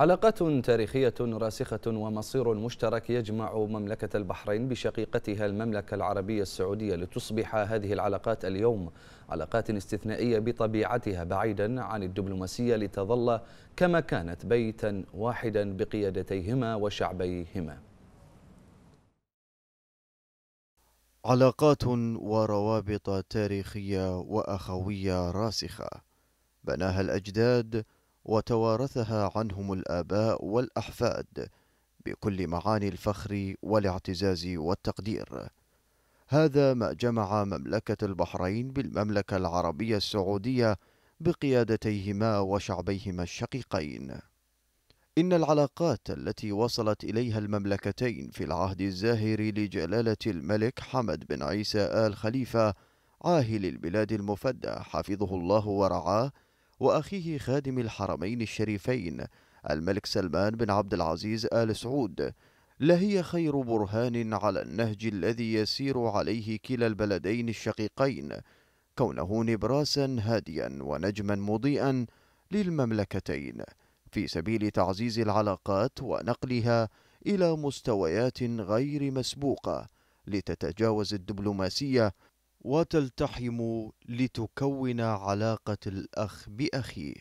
علاقات تاريخية راسخة ومصير مشترك يجمع مملكة البحرين بشقيقتها المملكة العربية السعودية لتصبح هذه العلاقات اليوم علاقات استثنائية بطبيعتها بعيدا عن الدبلوماسية لتظل كما كانت بيتا واحدا بقيادتيهما وشعبيهما علاقات وروابط تاريخية وأخوية راسخة بناها الأجداد وتوارثها عنهم الآباء والأحفاد بكل معاني الفخر والاعتزاز والتقدير. هذا ما جمع مملكة البحرين بالمملكة العربية السعودية بقيادتيهما وشعبيهما الشقيقين. إن العلاقات التي وصلت إليها المملكتين في العهد الزاهر لجلالة الملك حمد بن عيسى آل خليفة عاهل البلاد المفدى حفظه الله ورعاه وأخيه خادم الحرمين الشريفين الملك سلمان بن عبد العزيز آل سعود لهي خير برهان على النهج الذي يسير عليه كلا البلدين الشقيقين كونه نبراسا هاديا ونجما مضيئا للمملكتين في سبيل تعزيز العلاقات ونقلها إلى مستويات غير مسبوقة لتتجاوز الدبلوماسية وتلتحم لتكون علاقة الأخ بأخيه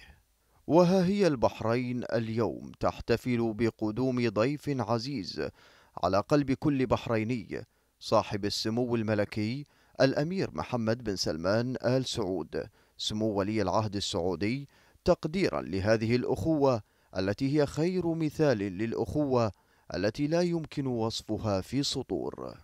وها هي البحرين اليوم تحتفل بقدوم ضيف عزيز على قلب كل بحريني صاحب السمو الملكي الأمير محمد بن سلمان آل سعود سمو ولي العهد السعودي تقديرا لهذه الأخوة التي هي خير مثال للأخوة التي لا يمكن وصفها في سطور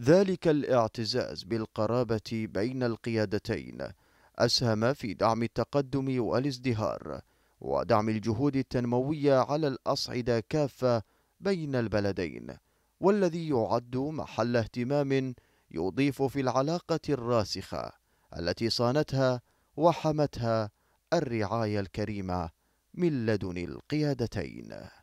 ذلك الاعتزاز بالقرابة بين القيادتين أسهم في دعم التقدم والازدهار ودعم الجهود التنموية على الأصعدة كافة بين البلدين والذي يعد محل اهتمام يضيف في العلاقة الراسخة التي صانتها وحمتها الرعاية الكريمة من لدن القيادتين